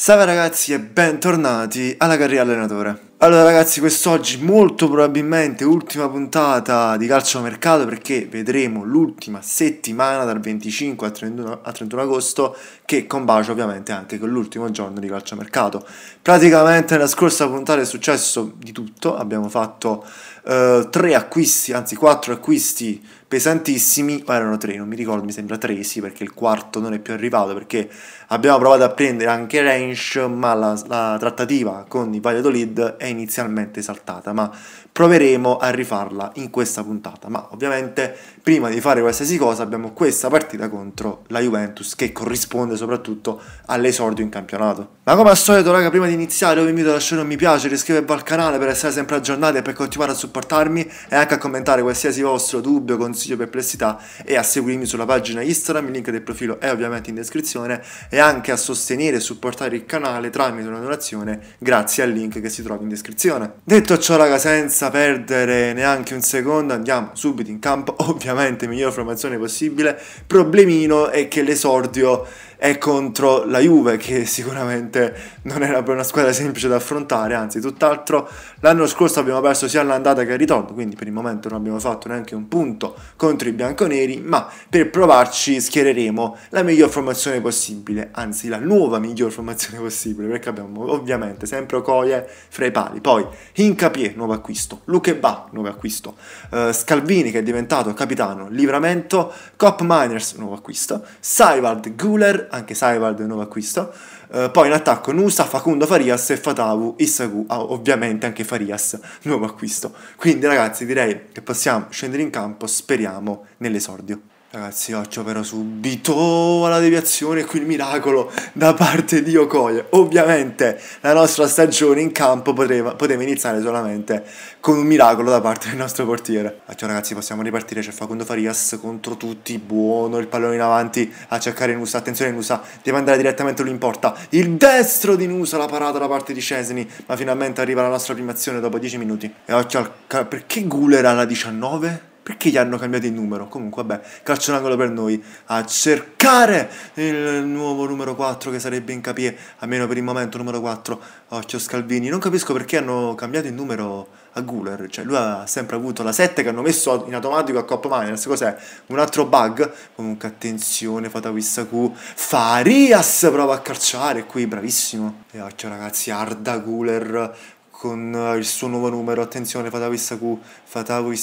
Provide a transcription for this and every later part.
Salve ragazzi e bentornati alla carriera allenatore. Allora ragazzi, quest'oggi molto probabilmente ultima puntata di calcio mercato perché vedremo l'ultima settimana dal 25 al 31, al 31 agosto che combacia ovviamente anche con l'ultimo giorno di calcio mercato. Praticamente nella scorsa puntata è successo di tutto, abbiamo fatto eh, tre acquisti, anzi quattro acquisti pesantissimi, o erano tre, non mi ricordo, mi sembra tre sì perché il quarto non è più arrivato perché Abbiamo provato a prendere anche Range, ma la, la trattativa con i Valladolid è inizialmente saltata, ma proveremo a rifarla in questa puntata. Ma ovviamente prima di fare qualsiasi cosa abbiamo questa partita contro la Juventus che corrisponde soprattutto all'esordio in campionato. Ma come al solito raga, prima di iniziare vi invito a lasciare un mi piace, iscrivervi al canale per essere sempre aggiornati e per continuare a supportarmi e anche a commentare qualsiasi vostro dubbio, consiglio, perplessità e a seguirmi sulla pagina Instagram, il link del profilo è ovviamente in descrizione e anche a sostenere e supportare il canale tramite una donazione grazie al link che si trova in descrizione. Detto ciò raga senza perdere neanche un secondo andiamo subito in campo, ovviamente miglior formazione possibile, problemino è che l'esordio e contro la Juve che sicuramente non era per una squadra semplice da affrontare, anzi tutt'altro l'anno scorso abbiamo perso sia all'andata che al ritorno, quindi per il momento non abbiamo fatto neanche un punto contro i bianconeri, ma per provarci schiereremo la miglior formazione possibile, anzi la nuova miglior formazione possibile, perché abbiamo ovviamente sempre Okoye fra i pali, poi Incapie, nuovo acquisto, Luke Lucheba nuovo acquisto, uh, Scalvini che è diventato capitano, Livramento, Cop Miners nuovo acquisto, Saivald, Guler anche Saibald è un nuovo acquisto. Uh, poi in attacco Nusa, Facundo Farias e Fatavu Issagu, ah, ovviamente anche Farias, nuovo acquisto. Quindi ragazzi direi che possiamo scendere in campo, speriamo nell'esordio. Ragazzi, occhio però subito alla deviazione, qui il miracolo da parte di Okoye. Ovviamente la nostra stagione in campo poteva, poteva, iniziare solamente con un miracolo da parte del nostro portiere. Attenzione ragazzi, possiamo ripartire, c'è Facundo Farias contro tutti, buono il pallone in avanti a cercare Nusa, attenzione Nusa, deve andare direttamente all'importa. Il destro di Nusa, la parata da parte di Cesni, ma finalmente arriva la nostra prima azione dopo 10 minuti. E occhio al... perché Guler alla 19? Perché gli hanno cambiato il numero? Comunque, vabbè, calcio un angolo per noi. A cercare il nuovo numero 4 che sarebbe in capie, almeno per il momento, numero 4, Occhio Scalvini. Non capisco perché hanno cambiato il numero a Guler. Cioè, lui ha sempre avuto la 7 che hanno messo in automatico a Coppa Miners. Cos'è? Un altro bug? Comunque, attenzione, Fatawissa Q. Farias prova a calciare qui, bravissimo. E occhio, ragazzi, Arda Guler con eh, il suo nuovo numero. Attenzione, Fatawi Saku, Fatawi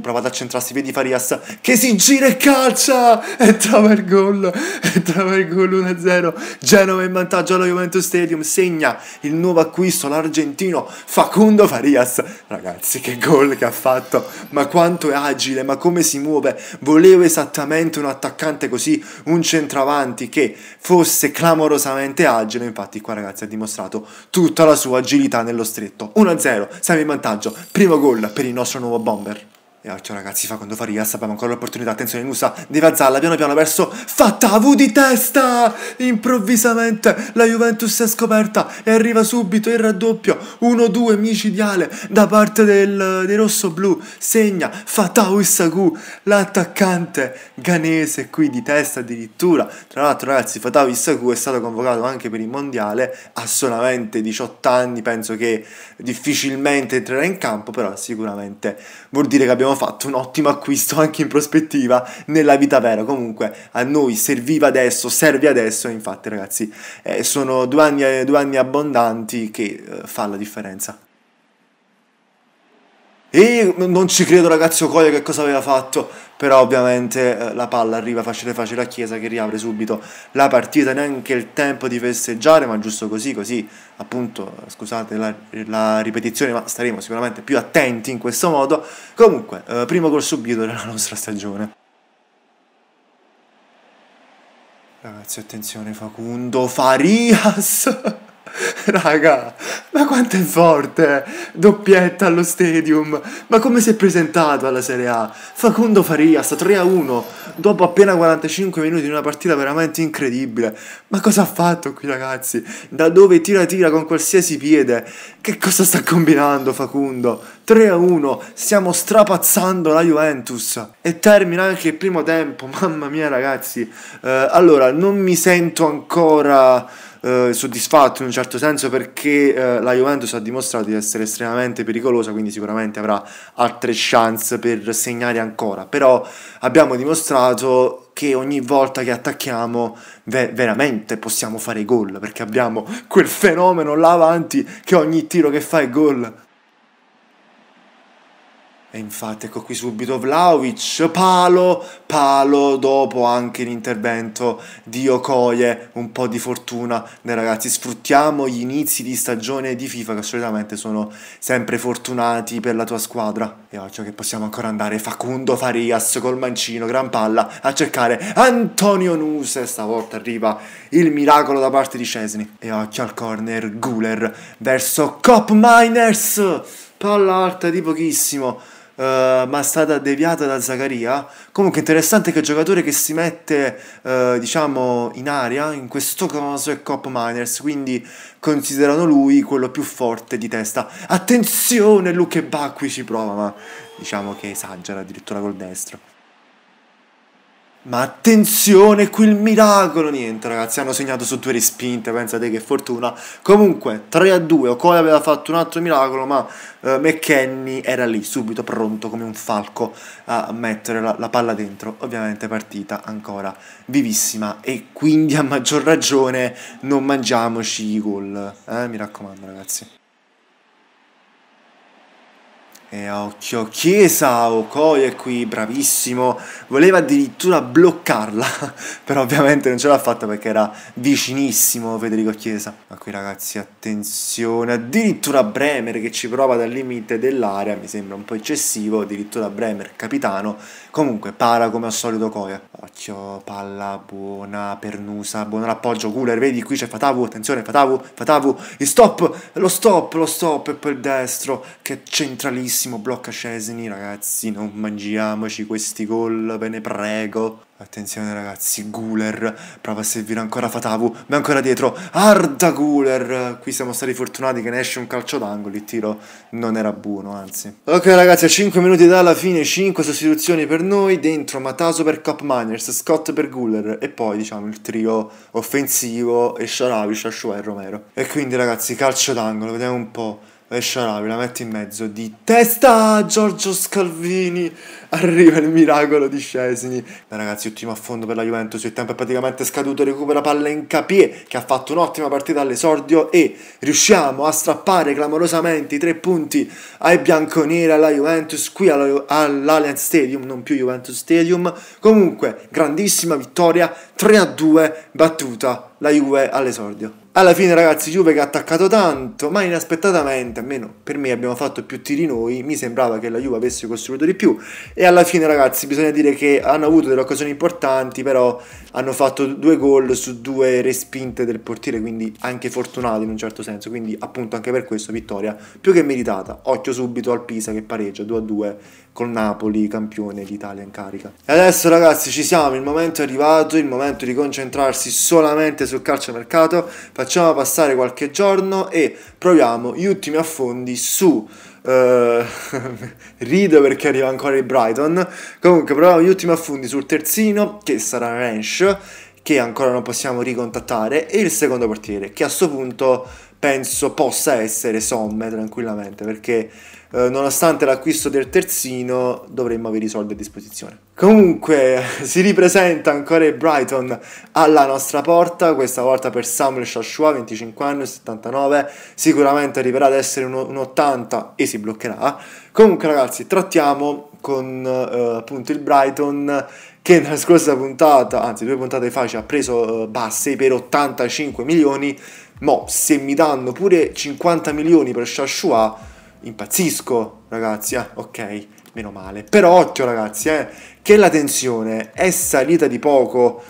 provate a centrarsi, vedi Farias che si gira e calcia! E traver gol, e traver gol 1-0. Genova in vantaggio allo Juventus Stadium, segna il nuovo acquisto, l'argentino Facundo Farias. Ragazzi, che gol che ha fatto, ma quanto è agile, ma come si muove. Volevo esattamente un attaccante così, un centravanti che fosse clamorosamente agile. Infatti qua ragazzi ha dimostrato tutta la sua agilità nello stretto. 1-0, siamo in vantaggio. Primo gol per il nostro nuovo bomber. E eh, ragazzi, fa quando fa Rias, abbiamo ancora l'opportunità, attenzione Musa, deve Vazzalla, piano piano verso Fattavu di testa! Improvvisamente la Juventus è scoperta e arriva subito il raddoppio, 1-2 micidiale da parte del, dei rosso-blu, segna Fattavu Issagu, l'attaccante ghanese qui di testa addirittura, tra l'altro ragazzi Fattavu Issagu è stato convocato anche per il mondiale, ha solamente 18 anni, penso che difficilmente entrerà in campo, però sicuramente vuol dire che abbiamo abbiamo fatto un ottimo acquisto anche in prospettiva nella vita vera. Comunque a noi serviva adesso, serve adesso e infatti ragazzi eh, sono due anni, due anni abbondanti che eh, fa la differenza. E non ci credo ragazzo Coio che cosa aveva fatto, però ovviamente eh, la palla arriva facile facile a Chiesa che riapre subito la partita, neanche il tempo di festeggiare, ma giusto così, così appunto, scusate la, la ripetizione, ma staremo sicuramente più attenti in questo modo. Comunque, eh, primo gol subito della nostra stagione. Ragazzi, attenzione, Facundo Farias! Raga, ma quanto è forte! Doppietta allo stadium! Ma come si è presentato alla Serie A? Facundo Faria sta 3-1 dopo appena 45 minuti in una partita veramente incredibile. Ma cosa ha fatto qui ragazzi? Da dove tira tira con qualsiasi piede? Che cosa sta combinando Facundo? 3 a 1, stiamo strapazzando la Juventus e termina anche il primo tempo, mamma mia ragazzi, eh, allora non mi sento ancora eh, soddisfatto in un certo senso perché eh, la Juventus ha dimostrato di essere estremamente pericolosa, quindi sicuramente avrà altre chance per segnare ancora, però abbiamo dimostrato che ogni volta che attacchiamo ve- veramente possiamo fare gol perché abbiamo quel fenomeno là avanti che ogni tiro che fa è gol. E infatti ecco qui subito Vlaovic, palo, palo, dopo anche l'intervento di Okoye, un po' di fortuna. Noi ragazzi sfruttiamo gli inizi di stagione di FIFA che solitamente sono sempre fortunati per la tua squadra. E oggi che possiamo ancora andare Facundo Farias col mancino, gran palla, a cercare Antonio Nuse. Stavolta arriva il miracolo da parte di Cesni. E occhio al corner, Guler verso Cop Miners. Palla alta di pochissimo uh, ma è stata deviata da Zaccaria. Comunque interessante che il giocatore che si mette uh, diciamo in aria, in questo caso è Cop Miners, quindi considerano lui quello più forte di testa. Attenzione, Luke Bacqui ci prova, ma diciamo che esagera addirittura col destro. Ma attenzione, qui il miracolo! Niente, ragazzi, hanno segnato su due respinte, pensate che fortuna. Comunque, 3 a 2, Okoye aveva fatto un altro miracolo, ma eh, McKenny era lì, subito pronto come un falco a mettere la, la, palla dentro. Ovviamente partita ancora vivissima e quindi a maggior ragione non mangiamoci i gol. Eh, mi raccomando, ragazzi. E occhio, Chiesa Okoye qui, bravissimo, voleva addirittura bloccarla, però ovviamente non ce l'ha fatta perché era vicinissimo Federico Chiesa. Ma qui ragazzi attenzione, addirittura Bremer che ci prova dal limite dell'area, mi sembra un po' eccessivo, addirittura Bremer capitano, comunque para come al solito Okoye. Faccio palla buona Pernusa, buon rappoggio Guler, vedi qui c'è Fatavu, attenzione Fatavu, Fatavu, il stop, lo stop, lo stop e poi il destro che è centralissimo blocca Cesini, ragazzi, non mangiamoci questi gol, ve ne prego. Attenzione ragazzi, Guler prova a servire ancora Fatavu, ma ancora dietro Arda Guler. Qui siamo stati fortunati che ne esce un calcio d'angolo, il tiro non era buono, anzi. Ok ragazzi, a 5 minuti dalla fine, 5 sostituzioni per noi, dentro Mataso per Cup Miners, Scott per Guler e poi diciamo il trio offensivo e Sharavi, Shashua e Romero. E quindi ragazzi, calcio d'angolo, vediamo un po' e Sharawi la mette in mezzo di testa Giorgio Scalvini arriva il miracolo di Scesini Beh, ragazzi ultimo affondo per la Juventus il tempo è praticamente scaduto recupera palla in Capie che ha fatto un'ottima partita all'esordio e riusciamo a strappare clamorosamente i tre punti ai bianconeri alla Juventus qui all'Allianz Stadium non più Juventus Stadium comunque grandissima vittoria 3 a 2 battuta la Juve all'esordio alla fine ragazzi Juve che ha attaccato tanto, ma inaspettatamente, almeno per me abbiamo fatto più tiri noi, mi sembrava che la Juve avesse costruito di più e alla fine ragazzi bisogna dire che hanno avuto delle occasioni importanti, però hanno fatto due gol su due respinte del portiere, quindi anche fortunati in un certo senso, quindi appunto anche per questo vittoria più che meritata. Occhio subito al Pisa che pareggia 2-2 con Napoli campione d'Italia in carica. E adesso ragazzi ci siamo, il momento è arrivato, il momento di concentrarsi solamente sul calciomercato, facciamo passare qualche giorno e proviamo gli ultimi affondi su... Uh, rido perché arriva ancora il Brighton. Comunque proviamo gli ultimi affondi sul terzino che sarà Ranch che ancora non possiamo ricontattare e il secondo portiere che a questo punto penso possa essere Somme tranquillamente perché eh, nonostante l'acquisto del terzino dovremmo avere i soldi a disposizione. Comunque si ripresenta ancora il Brighton alla nostra porta, questa volta per Samuel Shashua, 25 anni, 79, sicuramente arriverà ad essere un, un 80 e si bloccherà. Comunque ragazzi, trattiamo con eh, appunto il Brighton che nella scorsa puntata, anzi due puntate fa, ci ha preso eh, Basse per 85 milioni, ma se mi danno pure 50 milioni per Shashua impazzisco, ragazzi. Ah, ok, meno male. Però occhio, ragazzi, eh, che la tensione è salita di poco.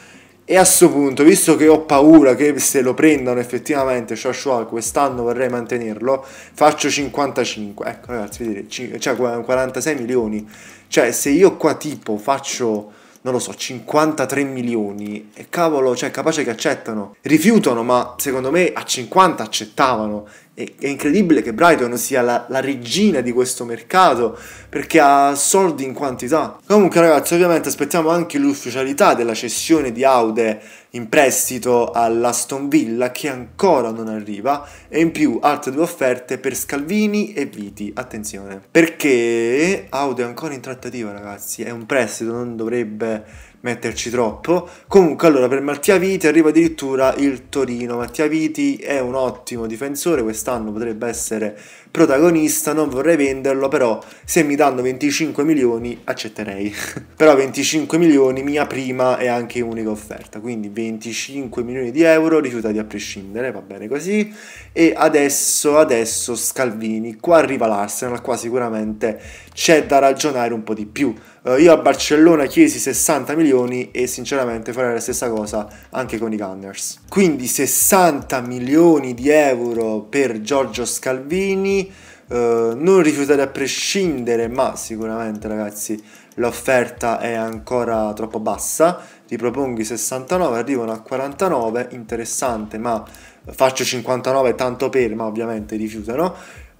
E a questo punto, visto che ho paura che se lo prendano effettivamente Joshua quest'anno vorrei mantenerlo, faccio 55. Ecco ragazzi, vedete, cioè 46 milioni. Cioè se io qua tipo faccio, non lo so, 53 milioni, e cavolo, cioè capace che accettano. Rifiutano, ma secondo me a 50 accettavano è incredibile che Brighton sia la, la, regina di questo mercato perché ha soldi in quantità. Comunque, ragazzi, ovviamente aspettiamo anche l'ufficialità della cessione di Aude in prestito all'Aston Villa che ancora non arriva e in più altre due offerte per Scalvini e Viti, attenzione, perché Audi è ancora in trattativa ragazzi, è un prestito, non dovrebbe metterci troppo. Comunque, allora, per Mattia Viti arriva addirittura il Torino. Mattia Viti è un ottimo difensore, quest'anno potrebbe essere protagonista, non vorrei venderlo, però se mi danno 25 milioni accetterei. però 25 milioni, mia prima e anche unica offerta, quindi 25 milioni di euro rifiutati a prescindere, va bene così. E adesso, adesso Scalvini, qua arriva l'Arsenal, qua sicuramente c'è da ragionare un po' di più. Eh, io a Barcellona chiesi 60 milioni e sinceramente farei la stessa cosa anche con i Gunners. Quindi 60 milioni di euro per Giorgio Scalvini, eh, non rifiutate a prescindere, ma sicuramente ragazzi l'offerta è ancora troppo bassa. Ripropongo i 69, arrivano a 49, interessante, ma faccio 59 tanto per, ma ovviamente rifiutano.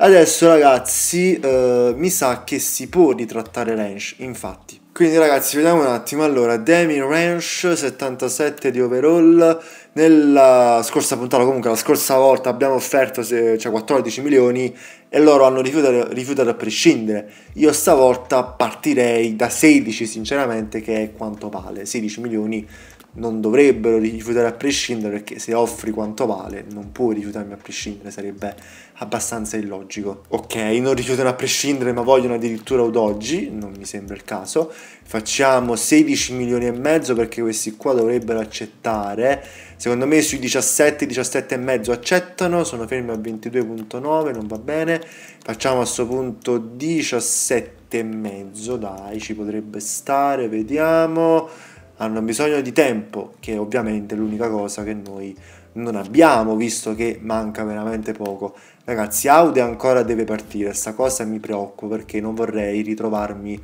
Adesso ragazzi eh, mi sa che si può ritrattare range, infatti. Quindi ragazzi vediamo un attimo, allora Demi Ranch 77 di overall, nella scorsa puntata comunque la scorsa volta abbiamo offerto cioè 14 milioni e loro hanno rifiutato, rifiutato a prescindere, io stavolta partirei da 16 sinceramente che è quanto vale, 16 milioni non dovrebbero rifiutare a prescindere perché se offri quanto vale non puoi rifiutarmi a prescindere, sarebbe abbastanza illogico. Ok, non rifiutano a prescindere ma vogliono addirittura ad oggi, non mi sembra il caso. Facciamo 16 milioni e mezzo perché questi qua dovrebbero accettare. Secondo me sui 17, 17 e mezzo accettano, sono fermi a 22.9, non va bene. Facciamo a questo punto 17 e mezzo, dai, ci potrebbe stare, vediamo hanno bisogno di tempo, che è ovviamente l'unica cosa che noi non abbiamo, visto che manca veramente poco. Ragazzi, Audi ancora deve partire, sta cosa mi preoccupa perché non vorrei ritrovarmi,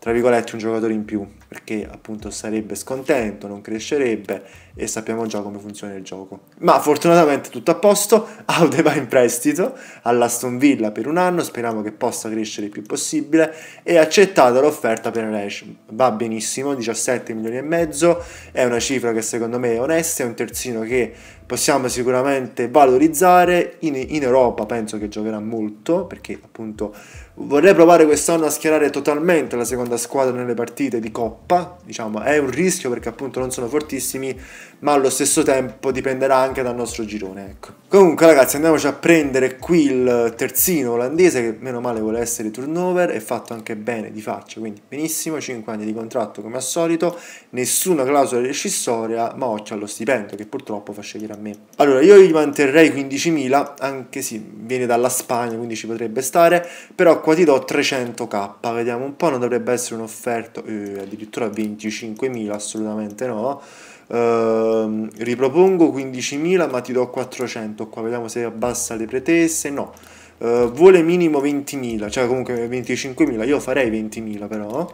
tra virgolette, un giocatore in più perché appunto sarebbe scontento, non crescerebbe e sappiamo già come funziona il gioco. Ma fortunatamente tutto a posto, Aude va in prestito all'Aston Villa per un anno, speriamo che possa crescere il più possibile e accettata l'offerta per Nash. Va benissimo, 17 milioni e mezzo, è una cifra che secondo me è onesta, è un terzino che possiamo sicuramente valorizzare, in, in Europa penso che giocherà molto perché appunto vorrei provare quest'anno a schierare totalmente la seconda squadra nelle partite di Coppa troppa, diciamo, è un rischio perché appunto non sono fortissimi, ma allo stesso tempo dipenderà anche dal nostro girone, ecco. Comunque ragazzi andiamoci a prendere qui il terzino olandese che meno male vuole essere turnover, e fatto anche bene di faccia, quindi benissimo, 5 anni di contratto come al solito, nessuna clausola rescissoria, ma occhio allo stipendio che purtroppo fa scegliere a me. Allora io gli manterrei 15.000, anche se sì, viene dalla Spagna quindi ci potrebbe stare, però qua ti do 300k, vediamo un po', non dovrebbe essere un'offerta, eh, addirittura addirittura 25.000, assolutamente no. Uh, ripropongo 15.000 ma ti do 400 qua vediamo se abbassa le pretese no uh, vuole minimo 20.000 cioè comunque 25.000 io farei 20.000 però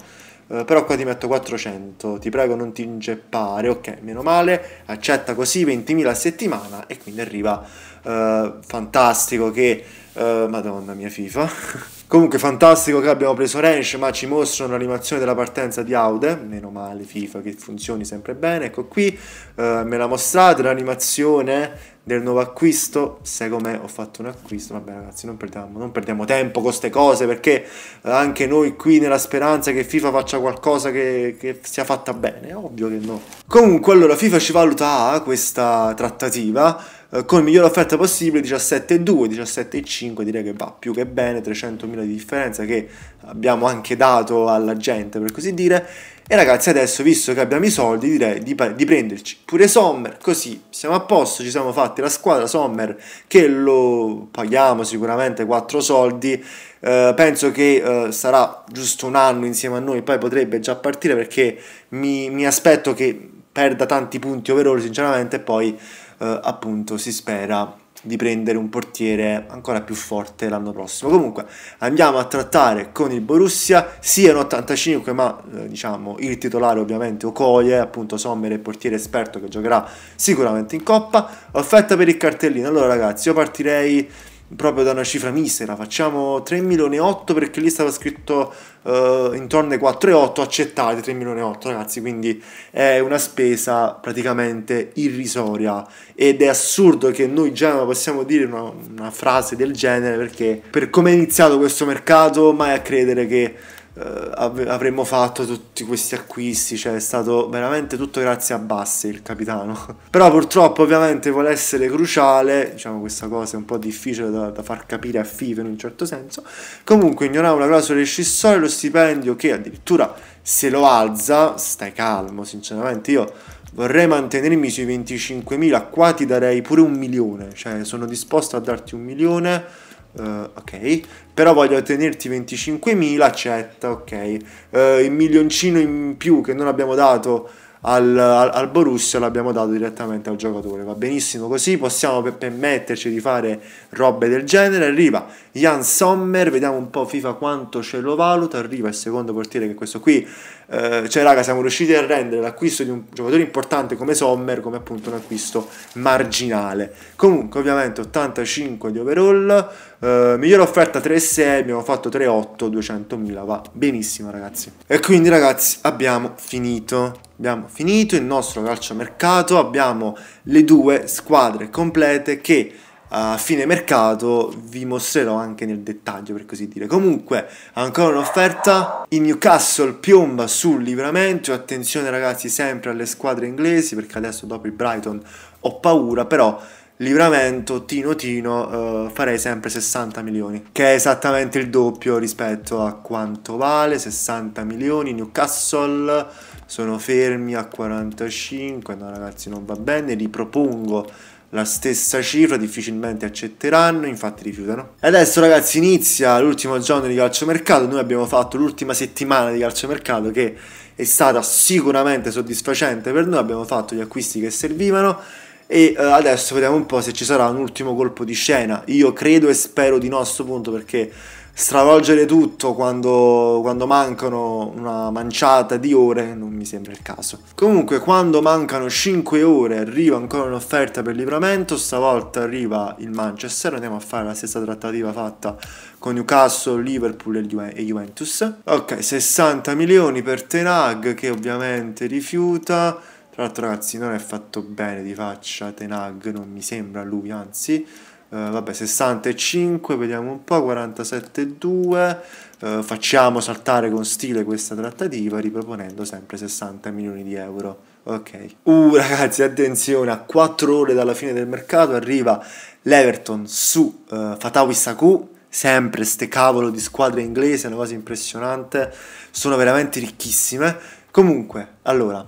uh, però qua ti metto 400 ti prego non ti ingeppare ok meno male accetta così 20.000 a settimana e quindi arriva fantastico che madonna mia FIFA Comunque fantastico che abbiamo preso Ranch, ma ci mostrano l'animazione della partenza di Aude, meno male FIFA che funzioni sempre bene, ecco qui, eh, me la mostrate l'animazione del nuovo acquisto, se come ho fatto un acquisto, vabbè ragazzi non perdiamo, non perdiamo tempo con queste cose perché eh, anche noi qui nella speranza che FIFA faccia qualcosa che, che sia fatta bene, ovvio che no. Comunque allora FIFA ci valuta questa trattativa, eh, con la migliore offerta possibile 17,2, 17,5 direi che va più che bene, 300.000 di differenza che abbiamo anche dato alla gente per così dire. E ragazzi adesso visto che abbiamo i soldi direi di, di prenderci pure Sommer, così siamo a posto, ci siamo fatti la squadra Sommer che lo paghiamo sicuramente 4 soldi. Uh, penso che uh, sarà giusto un anno insieme a noi, poi potrebbe già partire perché mi, mi aspetto che perda tanti punti overall sinceramente e poi eh, appunto si spera di prendere un portiere ancora più forte l'anno prossimo. Comunque andiamo a trattare con il Borussia, sì un 85 ma eh, diciamo il titolare ovviamente Okoye, appunto Sommer è il portiere esperto che giocherà sicuramente in Coppa. Offerta per il cartellino, allora ragazzi io partirei proprio da una cifra misera, facciamo 3 milioni e 8 perché lì stava scritto uh, intorno ai 4 e 8, accettate 3 milioni e 8 ragazzi, quindi è una spesa praticamente irrisoria ed è assurdo che noi già possiamo dire una, una frase del genere perché per come è iniziato questo mercato mai a credere che eh, avremmo fatto tutti questi acquisti, cioè è stato veramente tutto grazie a Bassi il capitano. Però purtroppo ovviamente vuole essere cruciale, diciamo questa cosa è un po' difficile da, da far capire a FIFA in un certo senso, comunque ignorava una clausola rescissoria, lo stipendio che addirittura se lo alza, stai calmo sinceramente, io vorrei mantenermi sui 25.000, qua ti darei pure un milione, cioè sono disposto a darti un milione Uh, ok, però voglio tenerti 25.000, accetta, ok. Uh, il milioncino in più che non abbiamo dato al, al, al, Borussia l'abbiamo dato direttamente al giocatore. Va benissimo così, possiamo permetterci di fare robe del genere. Arriva Jan Sommer, vediamo un po' FIFA quanto ce lo valuta, arriva il secondo portiere che è questo qui, eh, cioè raga siamo riusciti a rendere l'acquisto di un giocatore importante come Sommer come appunto un acquisto marginale. Comunque ovviamente 85 di overall, eh, migliore offerta 3,6, abbiamo fatto 3,8, 200.000 va benissimo ragazzi. E quindi ragazzi abbiamo finito abbiamo finito il nostro calciomercato, abbiamo le due squadre complete che a fine mercato vi mostrerò anche nel dettaglio per così dire. Comunque, ancora un'offerta, il Newcastle piomba sul livramento, attenzione ragazzi sempre alle squadre inglesi perché adesso dopo il Brighton ho paura, però livramento tino tino eh, farei sempre 60 milioni che è esattamente il doppio rispetto a quanto vale 60 milioni Newcastle sono fermi a 45 no ragazzi non va bene li propongo la stessa cifra, difficilmente accetteranno, infatti rifiutano. E adesso ragazzi inizia l'ultimo giorno di calciomercato, noi abbiamo fatto l'ultima settimana di calciomercato che è stata sicuramente soddisfacente per noi, abbiamo fatto gli acquisti che servivano e eh, adesso vediamo un po' se ci sarà un ultimo colpo di scena. Io credo e spero di nostro punto perché stravolgere tutto quando, quando, mancano una manciata di ore non mi sembra il caso. Comunque quando mancano 5 ore arriva ancora un'offerta per livramento, stavolta arriva il Manchester, andiamo a fare la stessa trattativa fatta con Newcastle, Liverpool e, Ju- e Juventus. Ok, 60 milioni per Tenag che ovviamente rifiuta. Tra l'altro ragazzi non è fatto bene di faccia Tenag, non mi sembra lui, anzi Uh, vabbè 65 vediamo un po' 47,2 uh, eh, facciamo saltare con stile questa trattativa riproponendo sempre 60 milioni di euro ok uh ragazzi attenzione a 4 ore dalla fine del mercato arriva l'Everton su uh, Fatawi Saku sempre ste cavolo di squadre inglese una cosa impressionante sono veramente ricchissime comunque allora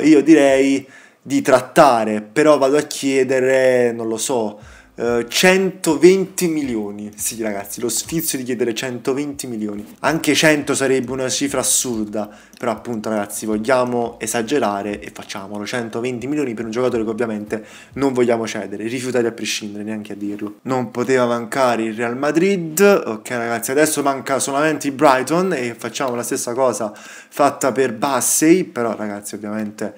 io direi di trattare però vado a chiedere non lo so 120 eh, milioni. Sì, ragazzi, lo sfizio di chiedere 120 milioni. Anche 100 sarebbe una cifra assurda. Però, appunto, ragazzi, vogliamo esagerare e facciamolo. 120 milioni per un giocatore che ovviamente non vogliamo cedere, rifiutati a prescindere, neanche a dirlo. Non poteva mancare il Real Madrid. Ok, ragazzi, adesso manca solamente il Brighton e facciamo la stessa cosa fatta per Bassey. Però, ragazzi, ovviamente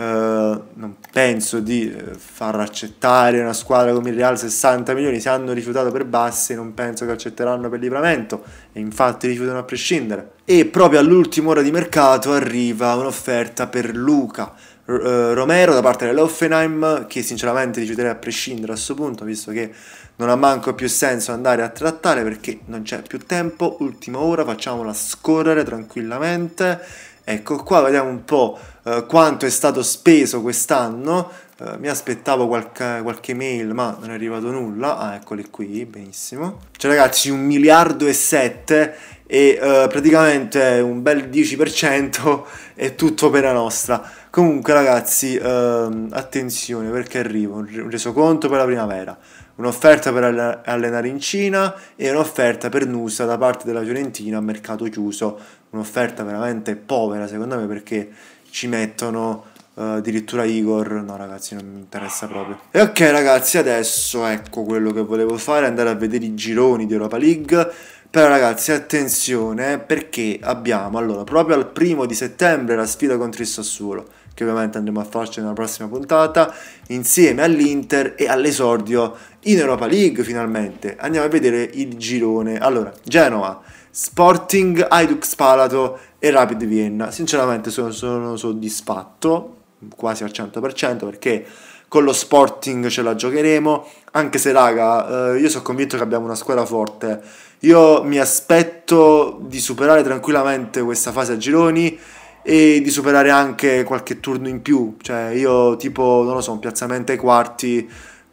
eh, non penso di eh, far accettare una squadra come il Real 60 milioni, se hanno rifiutato per Bassi non penso che accetteranno per Livramento e infatti rifiutano a prescindere. E proprio all'ultima ora di mercato arriva un'offerta per Luca eh, Romero da parte dell'Offenheim che sinceramente rifiuterei a prescindere a questo punto visto che non ha manco più senso andare a trattare perché non c'è più tempo, ultima ora facciamola scorrere tranquillamente Ecco, qua vediamo un po' eh, quanto è stato speso quest'anno. Eh, mi aspettavo qualche, qualche, mail, ma non è arrivato nulla. Ah, eccole qui, benissimo. Cioè, ragazzi, un miliardo e sette e eh, praticamente un bel 10% è tutto per la nostra. Comunque, ragazzi, ehm, attenzione perché arrivo. un resoconto per la primavera un'offerta per allenare in Cina e un'offerta per Nusa da parte della Fiorentina a mercato chiuso, un'offerta veramente povera secondo me perché ci mettono uh, addirittura Igor, no ragazzi non mi interessa proprio. E ok ragazzi adesso ecco quello che volevo fare, andare a vedere i gironi di Europa League. Però ragazzi attenzione eh, perché abbiamo allora proprio al primo di settembre la sfida contro il Sassuolo che ovviamente andremo a farci nella prossima puntata, insieme all'Inter e all'esordio in Europa League finalmente. Andiamo a vedere il girone. Allora, Genoa, Sporting, Aidux Palato e Rapid Vienna. Sinceramente sono, sono soddisfatto, quasi al 100%, perché con lo Sporting ce la giocheremo, anche se raga, eh, io sono convinto che abbiamo una squadra forte. Io mi aspetto di superare tranquillamente questa fase a gironi e di superare anche qualche turno in più. Cioè, io tipo, non lo so, un piazzamento ai quarti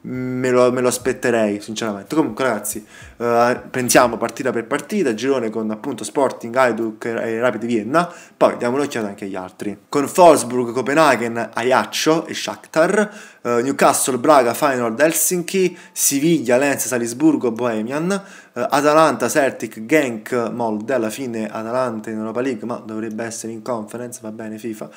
me lo, me lo aspetterei, sinceramente. Comunque, ragazzi, Uh, pensiamo partita per partita, girone con appunto Sporting, Hajduk e Rapid Vienna, poi diamo un'occhiata anche agli altri. Con Forsburg, Copenaghen, Ajaccio e Shakhtar, uh, Newcastle, Braga, Feyenoord, Helsinki, Siviglia, Lenz, Salisburgo, Bohemian, uh, Atalanta, Celtic, Genk, Molde, alla fine Atalanta in Europa League, ma dovrebbe essere in conference, va bene FIFA.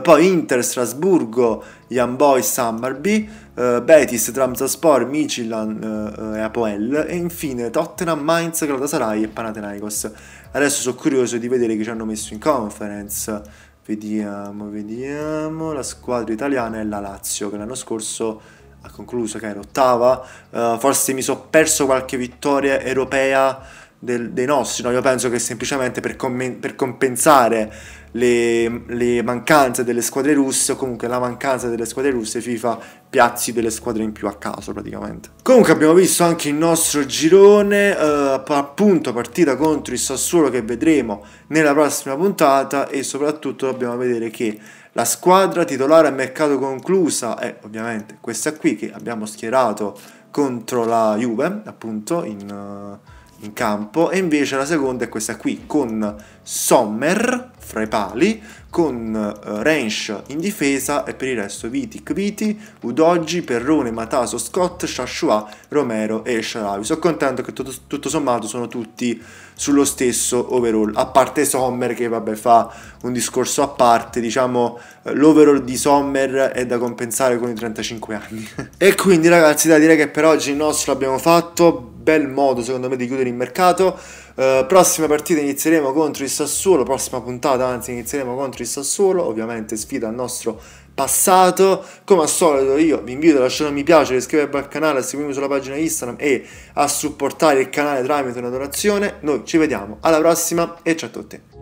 poi Inter, Strasburgo, Young Boys, Summerby, Betis, Tramsaspor, Michelin e Apoel e infine Tottenham, Mainz, Galatasaray e Panathinaikos. Adesso sono curioso di vedere chi ci hanno messo in conference. Vediamo, vediamo. La squadra italiana è la Lazio, che l'anno scorso ha concluso che era ottava. Uh, forse mi sono perso qualche vittoria europea del, dei nostri. No? Io penso che semplicemente per, per compensare le, le, mancanze delle squadre russe o comunque la mancanza delle squadre russe FIFA piazzi delle squadre in più a caso praticamente comunque abbiamo visto anche il nostro girone eh, appunto partita contro il Sassuolo che vedremo nella prossima puntata e soprattutto dobbiamo vedere che la squadra titolare a mercato conclusa è ovviamente questa qui che abbiamo schierato contro la Juve appunto in... Eh, in campo e invece la seconda è questa qui con Sommer fra i pali con uh, eh, Rensch in difesa e per il resto Viti, Kviti, Udoggi, Perrone, Mataso, Scott, Shashua, Romero e Sharavi. Sono contento che tutto, tutto sommato sono tutti sullo stesso overall, a parte Sommer che vabbè fa un discorso a parte, diciamo eh, l'overall di Sommer è da compensare con i 35 anni. e quindi ragazzi da dire che per oggi il nostro l'abbiamo fatto, bel modo secondo me di chiudere il mercato. Uh, prossima partita inizieremo contro il Sassuolo, prossima puntata anzi inizieremo contro il Sassuolo, ovviamente sfida al nostro passato. Come al solito io vi invito a lasciare un mi piace, iscrivervi al canale, a seguirmi sulla pagina Instagram e a supportare il canale tramite una donazione. Noi ci vediamo alla prossima e ciao a tutti.